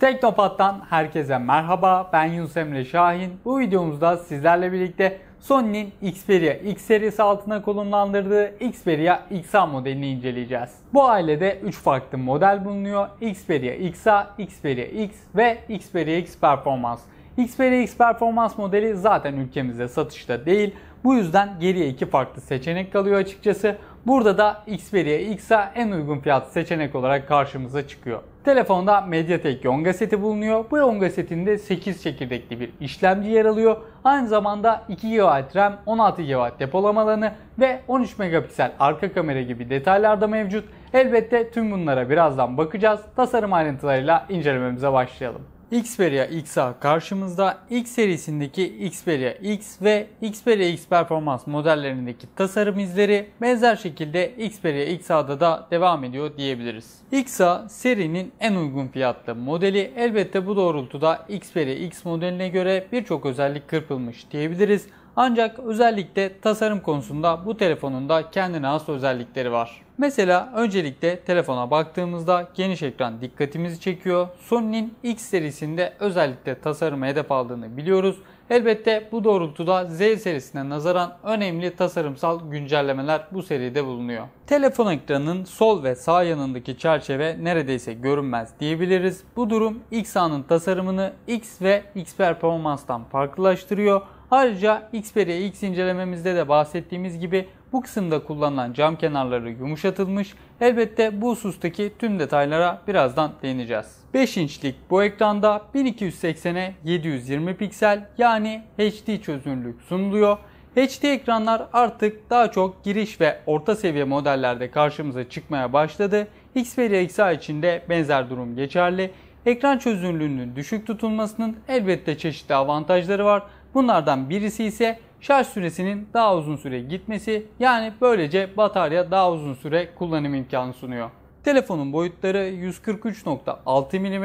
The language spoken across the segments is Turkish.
Teknopat'tan herkese merhaba. Ben Yunus Emre Şahin. Bu videomuzda sizlerle birlikte Sony'nin Xperia X serisi altına konumlandırdığı Xperia XA modelini inceleyeceğiz. Bu ailede 3 farklı model bulunuyor. Xperia XA, Xperia X ve Xperia X Performance. Xperia X Performance modeli zaten ülkemizde satışta değil. Bu yüzden geriye iki farklı seçenek kalıyor açıkçası. Burada da Xperia X'a en uygun fiyat seçenek olarak karşımıza çıkıyor. Telefonda Mediatek Yonga seti bulunuyor. Bu Yonga setinde 8 çekirdekli bir işlemci yer alıyor. Aynı zamanda 2 GB RAM, 16 GB depolama alanı ve 13 megapiksel arka kamera gibi detaylar da mevcut. Elbette tüm bunlara birazdan bakacağız. Tasarım ayrıntılarıyla incelememize başlayalım. Xperia XA karşımızda X serisindeki Xperia X ve Xperia X performans modellerindeki tasarım izleri benzer şekilde Xperia XA'da da devam ediyor diyebiliriz. XA serinin en uygun fiyatlı modeli elbette bu doğrultuda Xperia X modeline göre birçok özellik kırpılmış diyebiliriz. Ancak özellikle tasarım konusunda bu telefonun da kendine has özellikleri var. Mesela öncelikle telefona baktığımızda geniş ekran dikkatimizi çekiyor. Sony'nin X serisinde özellikle tasarım hedef aldığını biliyoruz. Elbette bu doğrultuda Z serisine nazaran önemli tasarımsal güncellemeler bu seride bulunuyor. Telefon ekranının sol ve sağ yanındaki çerçeve neredeyse görünmez diyebiliriz. Bu durum X ağının tasarımını X ve X performanstan farklılaştırıyor. Ayrıca Xperia X incelememizde de bahsettiğimiz gibi bu kısımda kullanılan cam kenarları yumuşatılmış. Elbette bu husustaki tüm detaylara birazdan değineceğiz. 5 inçlik bu ekranda 1280'e 720 piksel yani HD çözünürlük sunuluyor. HD ekranlar artık daha çok giriş ve orta seviye modellerde karşımıza çıkmaya başladı. Xperia XA için de benzer durum geçerli. Ekran çözünürlüğünün düşük tutulmasının elbette çeşitli avantajları var Bunlardan birisi ise şarj süresinin daha uzun süre gitmesi yani böylece batarya daha uzun süre kullanım imkanı sunuyor. Telefonun boyutları 143.6 mm,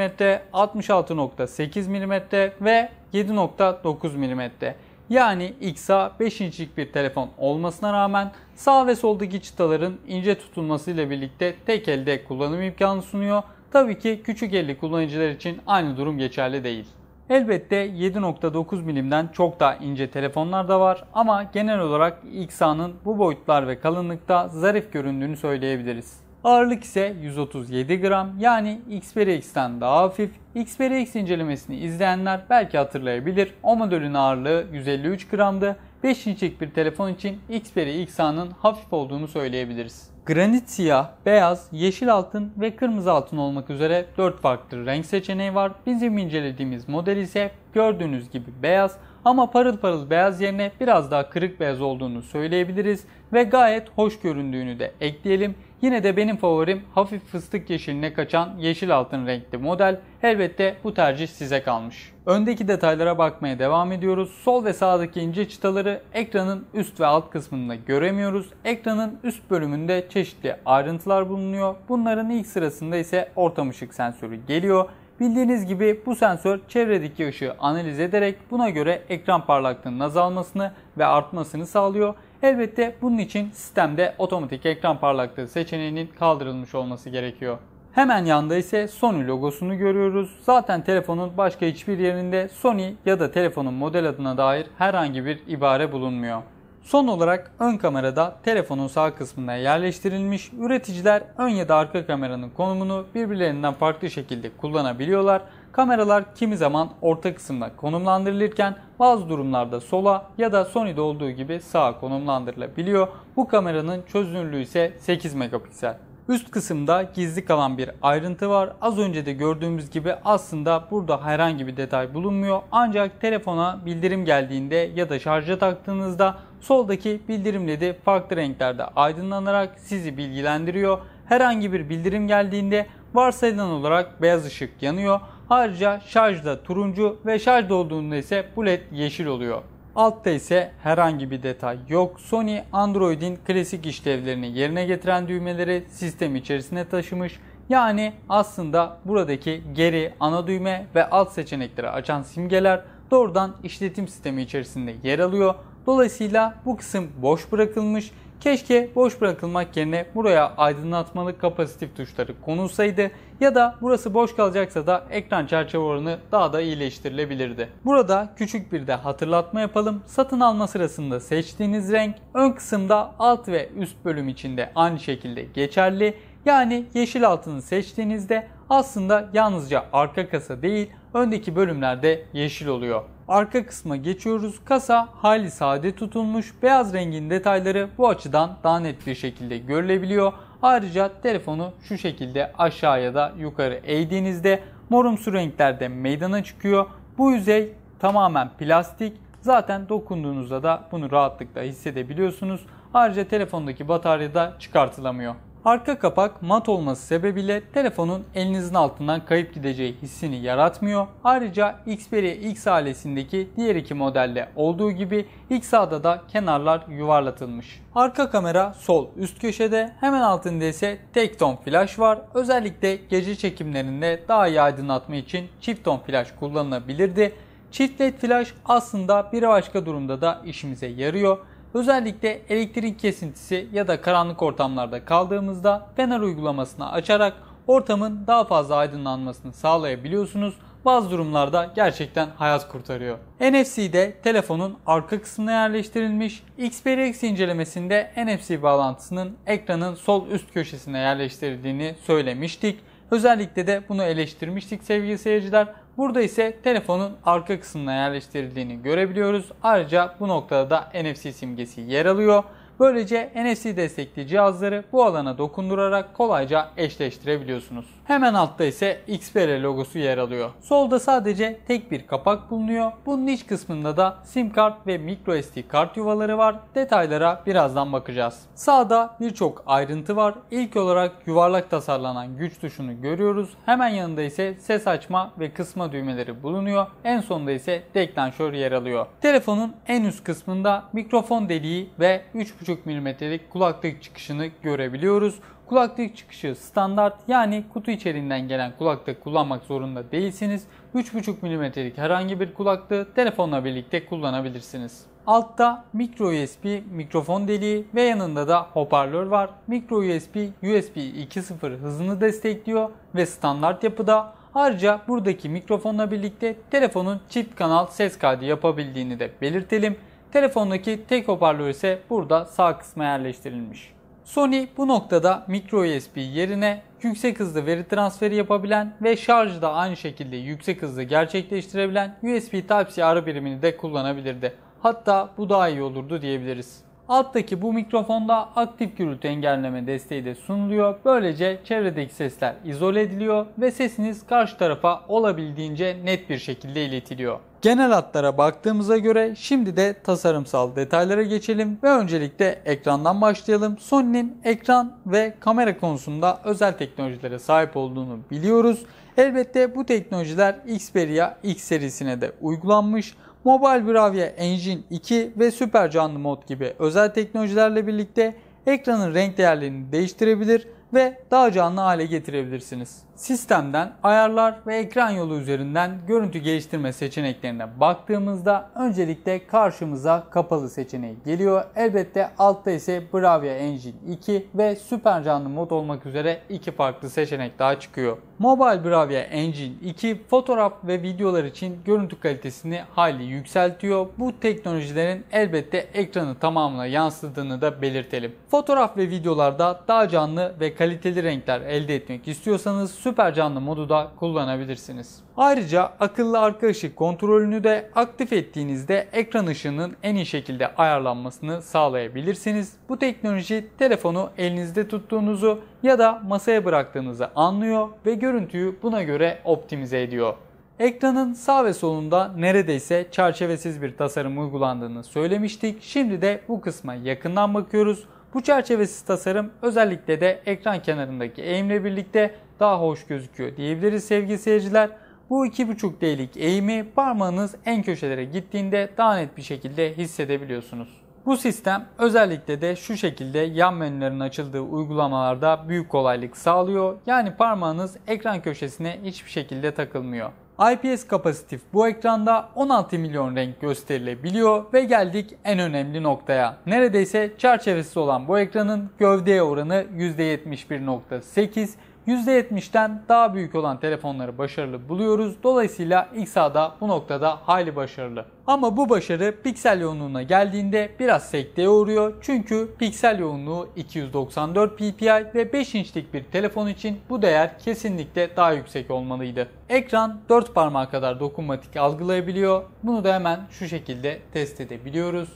66.8 mm ve 7.9 mm. Yani XA 5 inçlik bir telefon olmasına rağmen sağ ve soldaki çıtaların ince tutulmasıyla birlikte tek elde kullanım imkanı sunuyor. Tabii ki küçük elli kullanıcılar için aynı durum geçerli değil. Elbette 7.9 milimden çok daha ince telefonlar da var ama genel olarak XA'nın bu boyutlar ve kalınlıkta zarif göründüğünü söyleyebiliriz. Ağırlık ise 137 gram yani Xperia daha hafif. Xperia X incelemesini izleyenler belki hatırlayabilir. O modelin ağırlığı 153 gramdı. 5 inçlik bir telefon için Xperia XA'nın hafif olduğunu söyleyebiliriz granit siyah, beyaz, yeşil altın ve kırmızı altın olmak üzere 4 farklı renk seçeneği var. Bizim incelediğimiz model ise gördüğünüz gibi beyaz ama parıl parıl beyaz yerine biraz daha kırık beyaz olduğunu söyleyebiliriz ve gayet hoş göründüğünü de ekleyelim. Yine de benim favorim hafif fıstık yeşiline kaçan yeşil altın renkli model. Elbette bu tercih size kalmış. Öndeki detaylara bakmaya devam ediyoruz. Sol ve sağdaki ince çıtaları ekranın üst ve alt kısmında göremiyoruz. Ekranın üst bölümünde çeşitli ayrıntılar bulunuyor. Bunların ilk sırasında ise ortam ışık sensörü geliyor. Bildiğiniz gibi bu sensör çevredeki ışığı analiz ederek buna göre ekran parlaklığının azalmasını ve artmasını sağlıyor. Elbette bunun için sistemde otomatik ekran parlaklığı seçeneğinin kaldırılmış olması gerekiyor. Hemen yanda ise Sony logosunu görüyoruz. Zaten telefonun başka hiçbir yerinde Sony ya da telefonun model adına dair herhangi bir ibare bulunmuyor. Son olarak ön kamerada telefonun sağ kısmına yerleştirilmiş üreticiler ön ya da arka kameranın konumunu birbirlerinden farklı şekilde kullanabiliyorlar Kameralar kimi zaman orta kısımda konumlandırılırken bazı durumlarda sola ya da Sony'de olduğu gibi sağa konumlandırılabiliyor. Bu kameranın çözünürlüğü ise 8 megapiksel. Üst kısımda gizli kalan bir ayrıntı var. Az önce de gördüğümüz gibi aslında burada herhangi bir detay bulunmuyor. Ancak telefona bildirim geldiğinde ya da şarja taktığınızda soldaki bildirim ledi farklı renklerde aydınlanarak sizi bilgilendiriyor. Herhangi bir bildirim geldiğinde varsayılan olarak beyaz ışık yanıyor Ayrıca şarjda turuncu ve şarj dolduğunda ise bu led yeşil oluyor. Altta ise herhangi bir detay yok. Sony Android'in klasik işlevlerini yerine getiren düğmeleri sistem içerisine taşımış. Yani aslında buradaki geri, ana düğme ve alt seçenekleri açan simgeler doğrudan işletim sistemi içerisinde yer alıyor. Dolayısıyla bu kısım boş bırakılmış Keşke boş bırakılmak yerine buraya aydınlatmalı kapasitif tuşları konulsaydı ya da burası boş kalacaksa da ekran çerçeve oranı daha da iyileştirilebilirdi. Burada küçük bir de hatırlatma yapalım. Satın alma sırasında seçtiğiniz renk ön kısımda alt ve üst bölüm içinde aynı şekilde geçerli. Yani yeşil altını seçtiğinizde aslında yalnızca arka kasa değil öndeki bölümlerde yeşil oluyor. Arka kısma geçiyoruz. Kasa hali sade tutulmuş. Beyaz rengin detayları bu açıdan daha net bir şekilde görülebiliyor. Ayrıca telefonu şu şekilde aşağıya da yukarı eğdiğinizde morumsu renklerde meydana çıkıyor. Bu yüzey tamamen plastik. Zaten dokunduğunuzda da bunu rahatlıkla hissedebiliyorsunuz. Ayrıca telefondaki batarya da çıkartılamıyor. Arka kapak mat olması sebebiyle telefonun elinizin altından kayıp gideceği hissini yaratmıyor. Ayrıca Xperia X ailesindeki diğer iki modelde olduğu gibi XA'da da kenarlar yuvarlatılmış. Arka kamera sol üst köşede, hemen altında ise tek ton flash var. Özellikle gece çekimlerinde daha iyi aydınlatma için çift ton flash kullanılabilirdi. Çift led flash aslında bir başka durumda da işimize yarıyor. Özellikle elektrik kesintisi ya da karanlık ortamlarda kaldığımızda fener uygulamasını açarak ortamın daha fazla aydınlanmasını sağlayabiliyorsunuz. Bazı durumlarda gerçekten hayat kurtarıyor. NFC'de telefonun arka kısmına yerleştirilmiş, Xperia X incelemesinde NFC bağlantısının ekranın sol üst köşesine yerleştirildiğini söylemiştik. Özellikle de bunu eleştirmiştik sevgili seyirciler. Burada ise telefonun arka kısmına yerleştirildiğini görebiliyoruz. Ayrıca bu noktada da NFC simgesi yer alıyor. Böylece NFC destekli cihazları bu alana dokundurarak kolayca eşleştirebiliyorsunuz. Hemen altta ise Xperia logosu yer alıyor. Solda sadece tek bir kapak bulunuyor. Bunun iç kısmında da SIM kart ve micro SD kart yuvaları var. Detaylara birazdan bakacağız. Sağda birçok ayrıntı var. İlk olarak yuvarlak tasarlanan güç tuşunu görüyoruz. Hemen yanında ise ses açma ve kısma düğmeleri bulunuyor. En sonda ise deklanşör yer alıyor. Telefonun en üst kısmında mikrofon deliği ve 3.5 3.5 milimetrelik kulaklık çıkışını görebiliyoruz. Kulaklık çıkışı standart yani kutu içeriğinden gelen kulaklık kullanmak zorunda değilsiniz. 3,5 milimetrelik herhangi bir kulaklığı telefonla birlikte kullanabilirsiniz. Altta micro USB mikrofon deliği ve yanında da hoparlör var. Micro USB USB 2.0 hızını destekliyor ve standart yapıda Ayrıca buradaki mikrofonla birlikte telefonun çift kanal ses kaydı yapabildiğini de belirtelim. Telefondaki tek hoparlör ise burada sağ kısma yerleştirilmiş. Sony bu noktada micro USB yerine yüksek hızlı veri transferi yapabilen ve şarjı da aynı şekilde yüksek hızlı gerçekleştirebilen USB Type-C arı birimini de kullanabilirdi. Hatta bu daha iyi olurdu diyebiliriz. Alttaki bu mikrofonda aktif gürültü engelleme desteği de sunuluyor. Böylece çevredeki sesler izole ediliyor ve sesiniz karşı tarafa olabildiğince net bir şekilde iletiliyor. Genel hatlara baktığımıza göre şimdi de tasarımsal detaylara geçelim ve öncelikle ekrandan başlayalım. Sony'nin ekran ve kamera konusunda özel teknolojilere sahip olduğunu biliyoruz. Elbette bu teknolojiler Xperia X serisine de uygulanmış Mobile Bravia Engine 2 ve super Canlı Mod gibi özel teknolojilerle birlikte ekranın renk değerlerini değiştirebilir ve daha canlı hale getirebilirsiniz. Sistemden ayarlar ve ekran yolu üzerinden görüntü geliştirme seçeneklerine baktığımızda öncelikle karşımıza kapalı seçeneği geliyor. Elbette altta ise Bravia Engine 2 ve Super canlı mod olmak üzere iki farklı seçenek daha çıkıyor. Mobile Bravia Engine 2 fotoğraf ve videolar için görüntü kalitesini hayli yükseltiyor. Bu teknolojilerin elbette ekranı tamamına yansıdığını da belirtelim. Fotoğraf ve videolarda daha canlı ve kaliteli renkler elde etmek istiyorsanız süper canlı modu da kullanabilirsiniz. Ayrıca akıllı arka ışık kontrolünü de aktif ettiğinizde ekran ışığının en iyi şekilde ayarlanmasını sağlayabilirsiniz. Bu teknoloji telefonu elinizde tuttuğunuzu ya da masaya bıraktığınızı anlıyor ve görüntüyü buna göre optimize ediyor. Ekranın sağ ve solunda neredeyse çerçevesiz bir tasarım uygulandığını söylemiştik. Şimdi de bu kısma yakından bakıyoruz. Bu çerçevesiz tasarım özellikle de ekran kenarındaki eğimle birlikte daha hoş gözüküyor diyebiliriz sevgili seyirciler. Bu 2.5D'lik eğimi parmağınız en köşelere gittiğinde daha net bir şekilde hissedebiliyorsunuz. Bu sistem özellikle de şu şekilde yan menülerin açıldığı uygulamalarda büyük kolaylık sağlıyor. Yani parmağınız ekran köşesine hiçbir şekilde takılmıyor. IPS kapasitif bu ekranda 16 milyon renk gösterilebiliyor ve geldik en önemli noktaya. Neredeyse çerçevesi olan bu ekranın gövdeye oranı %71.8 %70'ten daha büyük olan telefonları başarılı buluyoruz. Dolayısıyla XA'da bu noktada hayli başarılı. Ama bu başarı piksel yoğunluğuna geldiğinde biraz sekteye uğruyor. Çünkü piksel yoğunluğu 294 ppi ve 5 inçlik bir telefon için bu değer kesinlikle daha yüksek olmalıydı. Ekran 4 parmağa kadar dokunmatik algılayabiliyor. Bunu da hemen şu şekilde test edebiliyoruz.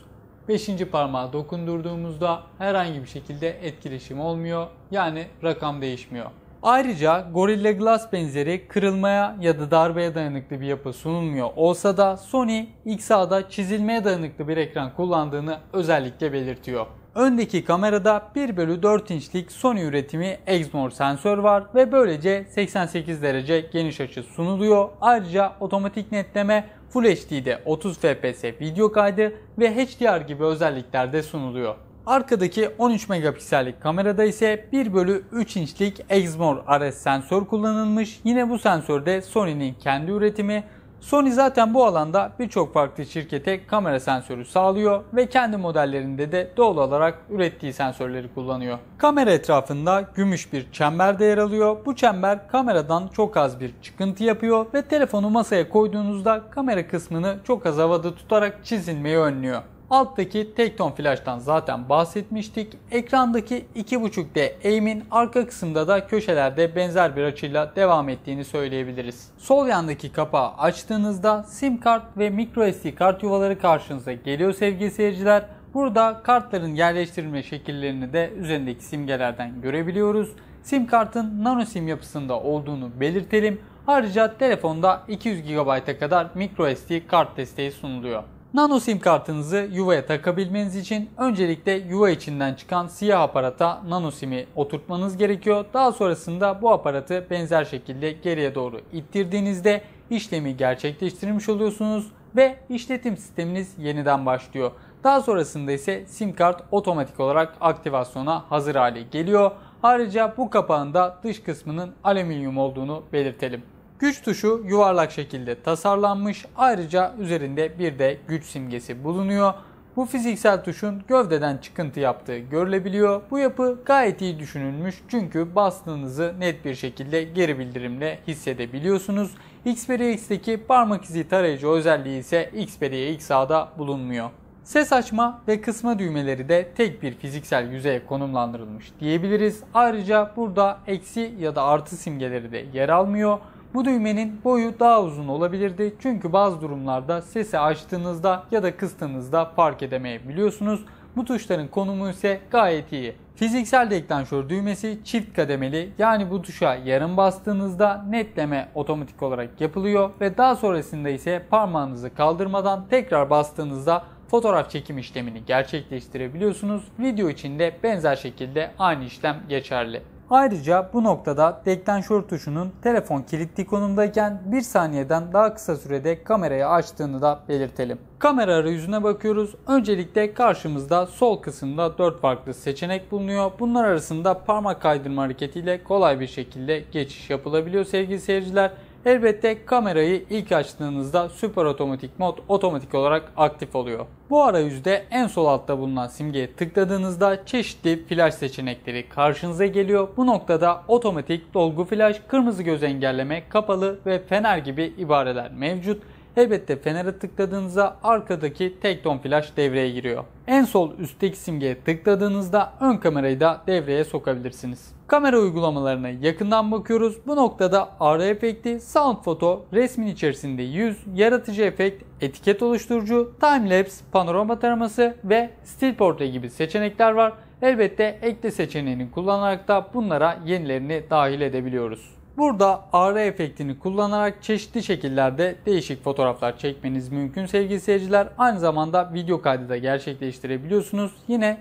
5. Parmağı dokundurduğumuzda herhangi bir şekilde etkileşim olmuyor. Yani rakam değişmiyor. Ayrıca Gorilla Glass benzeri kırılmaya ya da darbeye dayanıklı bir yapı sunulmuyor olsa da Sony XA'da çizilmeye dayanıklı bir ekran kullandığını özellikle belirtiyor. Öndeki kamerada 1 bölü 4 inçlik Sony üretimi Exmor sensör var ve böylece 88 derece geniş açı sunuluyor. Ayrıca otomatik netleme Full HD'de 30 fps video kaydı ve HDR gibi özellikler de sunuluyor. Arkadaki 13 megapiksellik kamerada ise 1 bölü 3 inçlik Exmor RS sensör kullanılmış. Yine bu sensörde Sony'nin kendi üretimi. Sony zaten bu alanda birçok farklı şirkete kamera sensörü sağlıyor ve kendi modellerinde de doğal olarak ürettiği sensörleri kullanıyor. Kamera etrafında gümüş bir çember de yer alıyor. Bu çember kameradan çok az bir çıkıntı yapıyor ve telefonu masaya koyduğunuzda kamera kısmını çok az havada tutarak çizilmeyi önlüyor. Alttaki Tekton flaştan zaten bahsetmiştik. Ekrandaki 2.5D eğimin arka kısımda da köşelerde benzer bir açıyla devam ettiğini söyleyebiliriz. Sol yandaki kapağı açtığınızda sim kart ve microSD kart yuvaları karşınıza geliyor sevgili seyirciler. Burada kartların yerleştirilme şekillerini de üzerindeki simgelerden görebiliyoruz. Sim kartın nano sim yapısında olduğunu belirtelim. Ayrıca telefonda 200 GB'a kadar microSD kart desteği sunuluyor. Nano sim kartınızı yuvaya takabilmeniz için öncelikle yuva içinden çıkan siyah aparata nano simi oturtmanız gerekiyor. Daha sonrasında bu aparatı benzer şekilde geriye doğru ittirdiğinizde işlemi gerçekleştirmiş oluyorsunuz ve işletim sisteminiz yeniden başlıyor. Daha sonrasında ise sim kart otomatik olarak aktivasyona hazır hale geliyor. Ayrıca bu kapağın da dış kısmının alüminyum olduğunu belirtelim. Güç tuşu yuvarlak şekilde tasarlanmış ayrıca üzerinde bir de güç simgesi bulunuyor. Bu fiziksel tuşun gövdeden çıkıntı yaptığı görülebiliyor. Bu yapı gayet iyi düşünülmüş çünkü bastığınızı net bir şekilde geri bildirimle hissedebiliyorsunuz. Xperia X'teki parmak izi tarayıcı özelliği ise Xperia XA'da bulunmuyor. Ses açma ve kısma düğmeleri de tek bir fiziksel yüzeye konumlandırılmış diyebiliriz. Ayrıca burada eksi ya da artı simgeleri de yer almıyor. Bu düğmenin boyu daha uzun olabilirdi çünkü bazı durumlarda sesi açtığınızda ya da kıstığınızda fark edemeyebiliyorsunuz. Bu tuşların konumu ise gayet iyi. Fiziksel deklanşör düğmesi çift kademeli yani bu tuşa yarım bastığınızda netleme otomatik olarak yapılıyor ve daha sonrasında ise parmağınızı kaldırmadan tekrar bastığınızda fotoğraf çekim işlemini gerçekleştirebiliyorsunuz. Video için de benzer şekilde aynı işlem geçerli. Ayrıca bu noktada deklanşör tuşunun telefon kilitli konumdayken 1 saniyeden daha kısa sürede kamerayı açtığını da belirtelim. Kamera arayüzüne bakıyoruz. Öncelikle karşımızda sol kısımda 4 farklı seçenek bulunuyor. Bunlar arasında parmak kaydırma hareketiyle kolay bir şekilde geçiş yapılabiliyor sevgili seyirciler. Elbette kamerayı ilk açtığınızda süper otomatik mod otomatik olarak aktif oluyor. Bu arayüzde en sol altta bulunan simgeye tıkladığınızda çeşitli flash seçenekleri karşınıza geliyor. Bu noktada otomatik dolgu flash, kırmızı göz engelleme, kapalı ve fener gibi ibareler mevcut. Elbette Fener'e tıkladığınızda arkadaki Tekton flash devreye giriyor. En sol üstteki simgeye tıkladığınızda ön kamerayı da devreye sokabilirsiniz. Kamera uygulamalarına yakından bakıyoruz. Bu noktada AR efekti, sound foto, resmin içerisinde yüz, yaratıcı efekt, etiket oluşturucu, timelapse, panorama taraması ve still portre gibi seçenekler var. Elbette ekle seçeneğini kullanarak da bunlara yenilerini dahil edebiliyoruz. Burada ağrı efektini kullanarak çeşitli şekillerde değişik fotoğraflar çekmeniz mümkün sevgili seyirciler. Aynı zamanda video kaydı da gerçekleştirebiliyorsunuz. Yine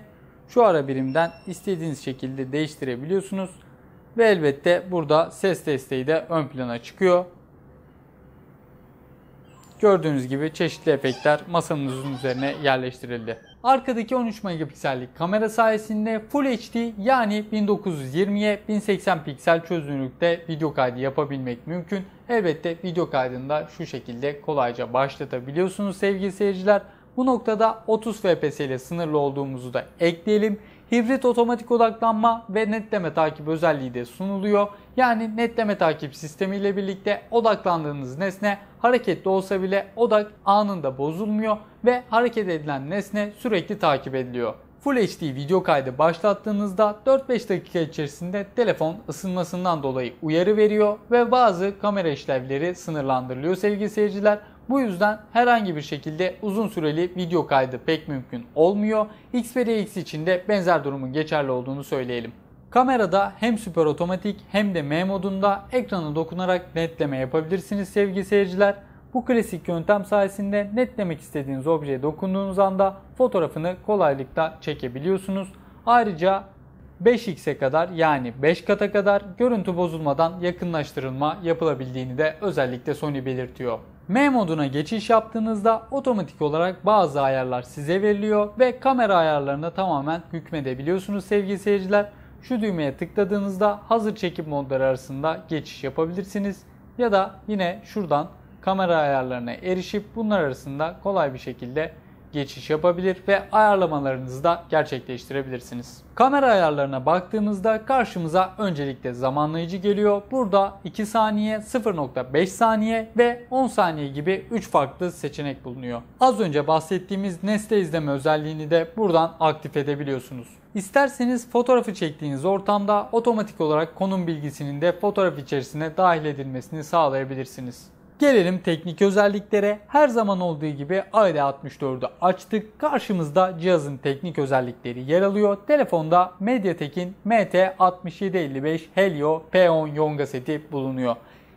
şu ara birimden istediğiniz şekilde değiştirebiliyorsunuz. Ve elbette burada ses desteği de ön plana çıkıyor. Gördüğünüz gibi çeşitli efektler masamızın üzerine yerleştirildi. Arkadaki 13 megapiksellik kamera sayesinde Full HD yani 1920'ye 1080 piksel çözünürlükte video kaydı yapabilmek mümkün. Elbette video kaydını da şu şekilde kolayca başlatabiliyorsunuz sevgili seyirciler. Bu noktada 30 fps ile sınırlı olduğumuzu da ekleyelim hibrit otomatik odaklanma ve netleme takibi özelliği de sunuluyor. Yani netleme takip sistemi ile birlikte odaklandığınız nesne hareketli olsa bile odak anında bozulmuyor ve hareket edilen nesne sürekli takip ediliyor. Full HD video kaydı başlattığınızda 4-5 dakika içerisinde telefon ısınmasından dolayı uyarı veriyor ve bazı kamera işlevleri sınırlandırılıyor sevgili seyirciler. Bu yüzden herhangi bir şekilde uzun süreli video kaydı pek mümkün olmuyor. Xperia X için de benzer durumun geçerli olduğunu söyleyelim. Kamerada hem süper otomatik hem de M modunda ekrana dokunarak netleme yapabilirsiniz sevgili seyirciler. Bu klasik yöntem sayesinde netlemek istediğiniz objeye dokunduğunuz anda fotoğrafını kolaylıkla çekebiliyorsunuz. Ayrıca 5x'e kadar yani 5 kata kadar görüntü bozulmadan yakınlaştırılma yapılabildiğini de özellikle Sony belirtiyor. M moduna geçiş yaptığınızda otomatik olarak bazı ayarlar size veriliyor ve kamera ayarlarını tamamen hükmedebiliyorsunuz sevgili seyirciler. Şu düğmeye tıkladığınızda hazır çekim modları arasında geçiş yapabilirsiniz ya da yine şuradan kamera ayarlarına erişip bunlar arasında kolay bir şekilde geçiş yapabilir ve ayarlamalarınızı da gerçekleştirebilirsiniz. Kamera ayarlarına baktığımızda karşımıza öncelikle zamanlayıcı geliyor. Burada 2 saniye, 0.5 saniye ve 10 saniye gibi 3 farklı seçenek bulunuyor. Az önce bahsettiğimiz nesne izleme özelliğini de buradan aktif edebiliyorsunuz. İsterseniz fotoğrafı çektiğiniz ortamda otomatik olarak konum bilgisinin de fotoğraf içerisine dahil edilmesini sağlayabilirsiniz. Gelelim teknik özelliklere. Her zaman olduğu gibi AD64'ü e açtık. Karşımızda cihazın teknik özellikleri yer alıyor. Telefonda MediaTek'in MT6755 Helio P10 yonga seti bulunuyor.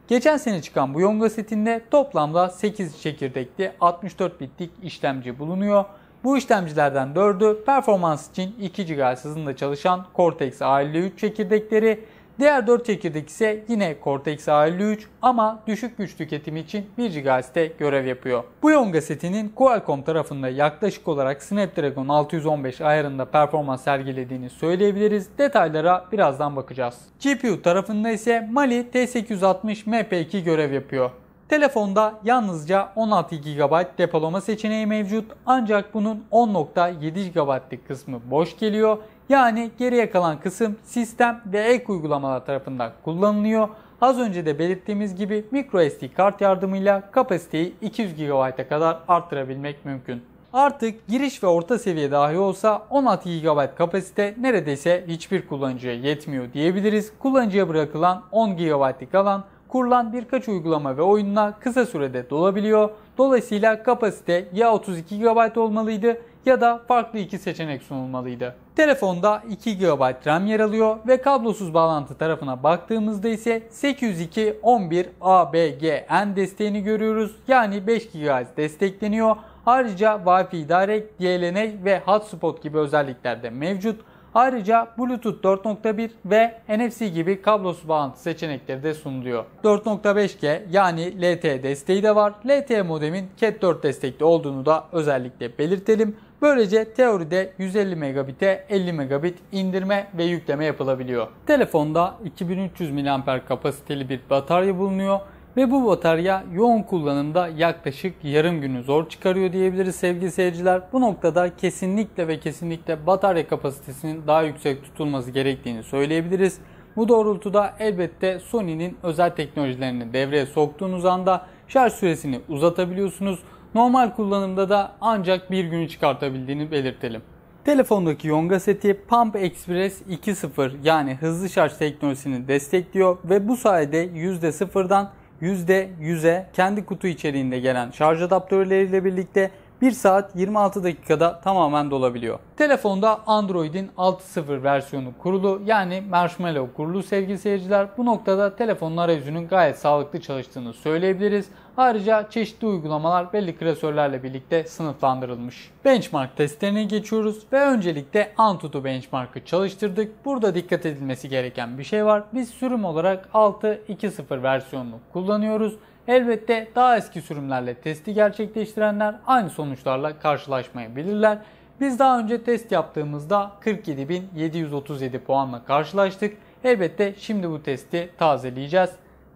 Geçen sene çıkan bu yonga setinde toplamda 8 çekirdekli 64 bitlik işlemci bulunuyor. Bu işlemcilerden 4'ü performans için 2 GHz hızında çalışan Cortex A53 çekirdekleri Diğer 4 çekirdek ise yine Cortex A53 ama düşük güç tüketimi için 1 GHz'de görev yapıyor. Bu Yonga setinin Qualcomm tarafında yaklaşık olarak Snapdragon 615 ayarında performans sergilediğini söyleyebiliriz. Detaylara birazdan bakacağız. GPU tarafında ise Mali T860 MP2 görev yapıyor. Telefonda yalnızca 16 GB depolama seçeneği mevcut ancak bunun 10.7 GB'lık kısmı boş geliyor yani geriye kalan kısım sistem ve ek uygulamalar tarafından kullanılıyor. Az önce de belirttiğimiz gibi microSD kart yardımıyla kapasiteyi 200 GB'a kadar arttırabilmek mümkün. Artık giriş ve orta seviye dahi olsa 16 GB kapasite neredeyse hiçbir kullanıcıya yetmiyor diyebiliriz. Kullanıcıya bırakılan 10 GB'lik alan kurulan birkaç uygulama ve oyunla kısa sürede dolabiliyor. Dolayısıyla kapasite ya 32 GB olmalıydı ya da farklı iki seçenek sunulmalıydı. Telefonda 2 GB RAM yer alıyor ve kablosuz bağlantı tarafına baktığımızda ise 802.11abgn desteğini görüyoruz. Yani 5 GHz destekleniyor. Ayrıca Wi-Fi Direct, DLNA ve Hotspot gibi özellikler de mevcut. Ayrıca Bluetooth 4.1 ve NFC gibi kablosuz bağlantı seçenekleri de sunuluyor. 4.5G yani LTE desteği de var. LTE modemin CAT4 destekli olduğunu da özellikle belirtelim. Böylece teoride 150 megabit'e 50 megabit indirme ve yükleme yapılabiliyor. Telefonda 2300 mAh kapasiteli bir batarya bulunuyor ve bu batarya yoğun kullanımda yaklaşık yarım günü zor çıkarıyor diyebiliriz sevgili seyirciler. Bu noktada kesinlikle ve kesinlikle batarya kapasitesinin daha yüksek tutulması gerektiğini söyleyebiliriz. Bu doğrultuda elbette Sony'nin özel teknolojilerini devreye soktuğunuz anda şarj süresini uzatabiliyorsunuz. Normal kullanımda da ancak bir günü çıkartabildiğini belirtelim. Telefondaki Yonga seti Pump Express 2.0 yani hızlı şarj teknolojisini destekliyor ve bu sayede %0'dan %100'e kendi kutu içeriğinde gelen şarj adaptörleriyle birlikte 1 saat 26 dakikada tamamen dolabiliyor. Telefonda Android'in 6.0 versiyonu kurulu yani Marshmallow kurulu sevgili seyirciler. Bu noktada telefonun arayüzünün gayet sağlıklı çalıştığını söyleyebiliriz. Ayrıca çeşitli uygulamalar belli klasörlerle birlikte sınıflandırılmış. Benchmark testlerine geçiyoruz ve öncelikle Antutu Benchmark'ı çalıştırdık. Burada dikkat edilmesi gereken bir şey var. Biz sürüm olarak 6.2.0 versiyonunu kullanıyoruz. Elbette daha eski sürümlerle testi gerçekleştirenler aynı sonuçlarla karşılaşmayabilirler. Biz daha önce test yaptığımızda 47.737 puanla karşılaştık. Elbette şimdi bu testi tazeleyeceğiz.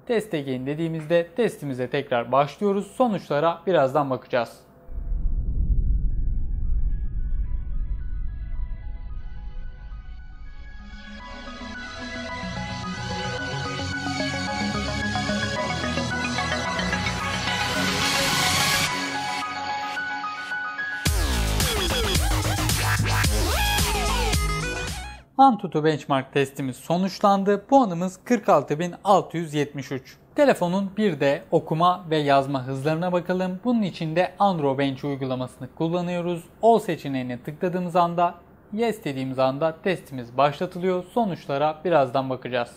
Teste gelin dediğimizde testimize tekrar başlıyoruz. Sonuçlara birazdan bakacağız. Antutu benchmark testimiz sonuçlandı. Puanımız 46.673. Telefonun bir de okuma ve yazma hızlarına bakalım. Bunun için de Andro Bench uygulamasını kullanıyoruz. All seçeneğine tıkladığımız anda Yes dediğimiz anda testimiz başlatılıyor. Sonuçlara birazdan bakacağız.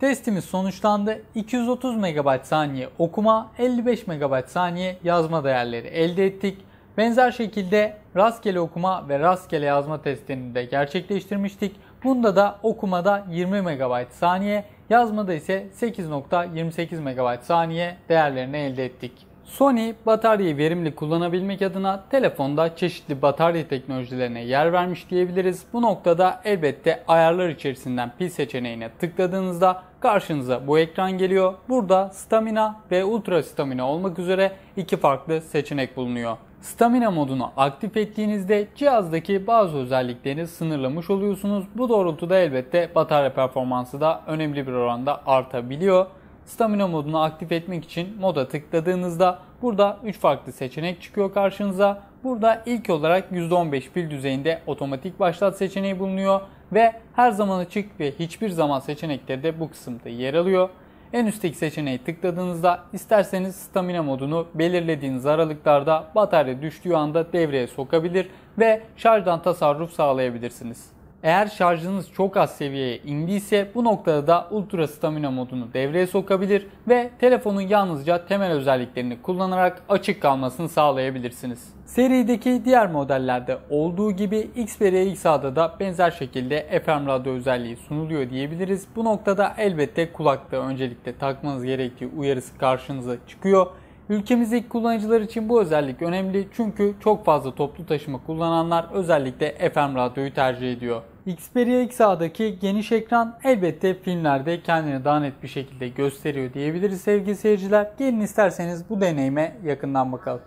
Testimiz sonuçlandı. 230 MB saniye okuma, 55 MB saniye yazma değerleri elde ettik. Benzer şekilde rastgele okuma ve rastgele yazma testini de gerçekleştirmiştik. Bunda da okumada 20 MB saniye, yazmada ise 8.28 MB saniye değerlerini elde ettik. Sony bataryayı verimli kullanabilmek adına telefonda çeşitli batarya teknolojilerine yer vermiş diyebiliriz. Bu noktada elbette ayarlar içerisinden pil seçeneğine tıkladığınızda karşınıza bu ekran geliyor. Burada stamina ve ultra stamina olmak üzere iki farklı seçenek bulunuyor. Stamina modunu aktif ettiğinizde cihazdaki bazı özelliklerini sınırlamış oluyorsunuz. Bu doğrultuda elbette batarya performansı da önemli bir oranda artabiliyor. Stamina modunu aktif etmek için moda tıkladığınızda burada 3 farklı seçenek çıkıyor karşınıza. Burada ilk olarak %15 pil düzeyinde otomatik başlat seçeneği bulunuyor ve her zaman açık ve hiçbir zaman seçenekleri de bu kısımda yer alıyor. En üstteki seçeneği tıkladığınızda isterseniz stamina modunu belirlediğiniz aralıklarda batarya düştüğü anda devreye sokabilir ve şarjdan tasarruf sağlayabilirsiniz. Eğer şarjınız çok az seviyeye indiyse bu noktada da Ultra Stamina modunu devreye sokabilir ve telefonun yalnızca temel özelliklerini kullanarak açık kalmasını sağlayabilirsiniz. Serideki diğer modellerde olduğu gibi Xperia XA'da da benzer şekilde FM radyo özelliği sunuluyor diyebiliriz. Bu noktada elbette kulakta öncelikle takmanız gerektiği uyarısı karşınıza çıkıyor. Ülkemizdeki kullanıcılar için bu özellik önemli çünkü çok fazla toplu taşıma kullananlar özellikle FM radyoyu tercih ediyor. Xperia XA'daki geniş ekran elbette filmlerde kendini daha net bir şekilde gösteriyor diyebiliriz sevgili seyirciler. Gelin isterseniz bu deneyime yakından bakalım.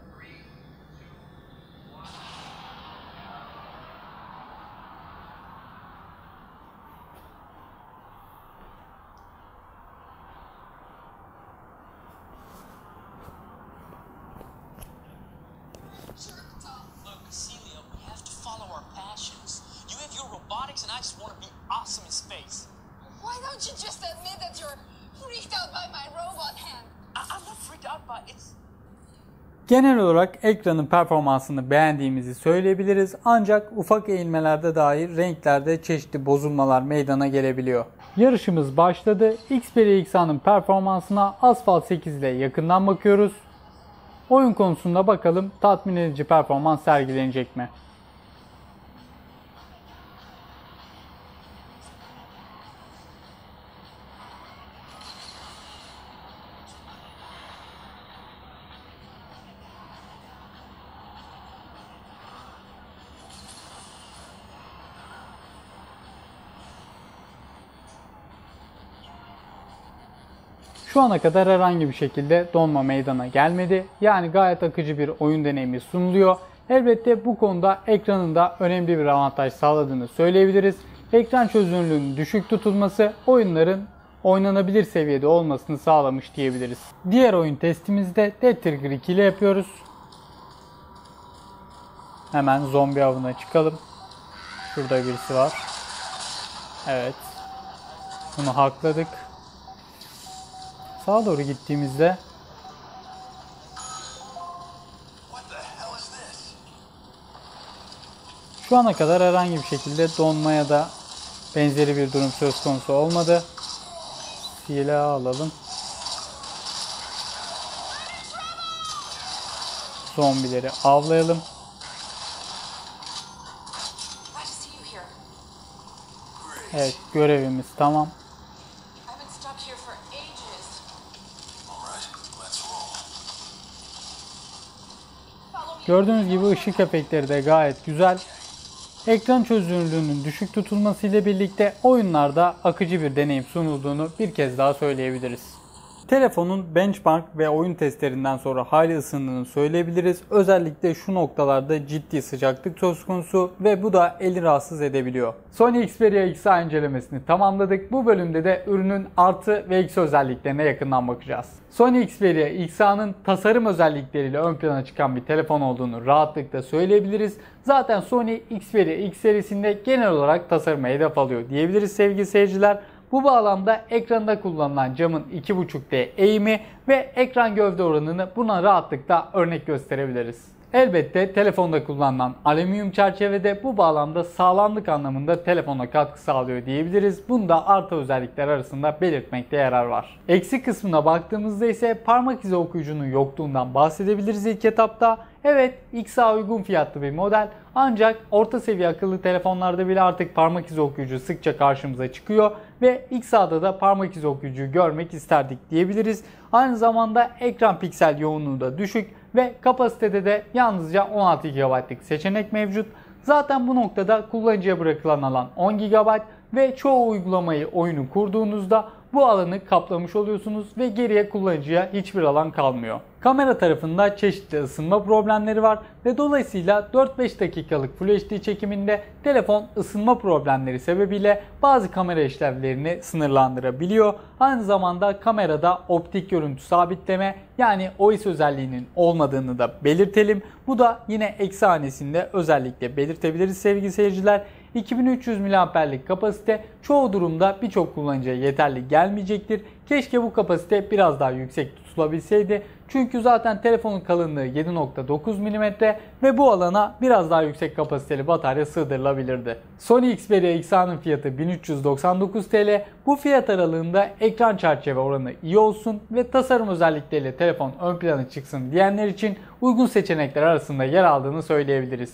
you just admit that you're freaked out by my robot hand? I'm not freaked out by it's Genel olarak ekranın performansını beğendiğimizi söyleyebiliriz ancak ufak eğilmelerde dair renklerde çeşitli bozulmalar meydana gelebiliyor. Yarışımız başladı. Xperia XA'nın performansına Asphalt 8 ile yakından bakıyoruz. Oyun konusunda bakalım tatmin edici performans sergilenecek mi? Şu ana kadar herhangi bir şekilde donma meydana gelmedi. Yani gayet akıcı bir oyun deneyimi sunuluyor. Elbette bu konuda ekranın da önemli bir avantaj sağladığını söyleyebiliriz. Ekran çözünürlüğünün düşük tutulması oyunların oynanabilir seviyede olmasını sağlamış diyebiliriz. Diğer oyun testimizde Dead Trigger 2 ile yapıyoruz. Hemen zombi avına çıkalım. Şurada birisi var. Evet. Bunu hakladık. Sağa doğru gittiğimizde Şu ana kadar herhangi bir şekilde donmaya da benzeri bir durum söz konusu olmadı. Silahı alalım. Zombileri avlayalım. Evet görevimiz tamam. Gördüğünüz gibi ışık efektleri de gayet güzel. Ekran çözünürlüğünün düşük tutulması ile birlikte oyunlarda akıcı bir deneyim sunulduğunu bir kez daha söyleyebiliriz. Telefonun benchmark ve oyun testlerinden sonra hali ısındığını söyleyebiliriz. Özellikle şu noktalarda ciddi sıcaklık söz konusu ve bu da eli rahatsız edebiliyor. Sony Xperia XA incelemesini tamamladık. Bu bölümde de ürünün artı ve eksi özelliklerine yakından bakacağız. Sony Xperia XA'nın tasarım özellikleriyle ön plana çıkan bir telefon olduğunu rahatlıkla söyleyebiliriz. Zaten Sony Xperia X serisinde genel olarak tasarıma hedef alıyor diyebiliriz sevgili seyirciler. Bu bağlamda ekranda kullanılan camın 2.5D eğimi ve ekran gövde oranını buna rahatlıkla örnek gösterebiliriz. Elbette telefonda kullanılan alüminyum çerçevede bu bağlamda sağlamlık anlamında telefona katkı sağlıyor diyebiliriz. Bunda artı özellikler arasında belirtmekte yarar var. Eksi kısmına baktığımızda ise parmak izi okuyucunun yokluğundan bahsedebiliriz ilk etapta. Evet XA uygun fiyatlı bir model ancak orta seviye akıllı telefonlarda bile artık parmak izi okuyucu sıkça karşımıza çıkıyor ve ilk sahada da parmak izi okuyucuyu görmek isterdik diyebiliriz. Aynı zamanda ekran piksel yoğunluğu da düşük ve kapasitede de yalnızca 16 GB'lık seçenek mevcut. Zaten bu noktada kullanıcıya bırakılan alan 10 GB ve çoğu uygulamayı oyunu kurduğunuzda bu alanı kaplamış oluyorsunuz ve geriye kullanıcıya hiçbir alan kalmıyor. Kamera tarafında çeşitli ısınma problemleri var ve dolayısıyla 4-5 dakikalık Full HD çekiminde telefon ısınma problemleri sebebiyle bazı kamera işlevlerini sınırlandırabiliyor. Aynı zamanda kamerada optik görüntü sabitleme yani OIS özelliğinin olmadığını da belirtelim. Bu da yine eksi hanesinde özellikle belirtebiliriz sevgili seyirciler. 2300 mAh'lik kapasite çoğu durumda birçok kullanıcıya yeterli gelmeyecektir. Keşke bu kapasite biraz daha yüksek tutulabilseydi. Çünkü zaten telefonun kalınlığı 7.9 mm ve bu alana biraz daha yüksek kapasiteli batarya sığdırılabilirdi. Sony Xperia XA'nın fiyatı 1399 TL. Bu fiyat aralığında ekran çerçeve oranı iyi olsun ve tasarım özellikleriyle telefon ön plana çıksın diyenler için uygun seçenekler arasında yer aldığını söyleyebiliriz.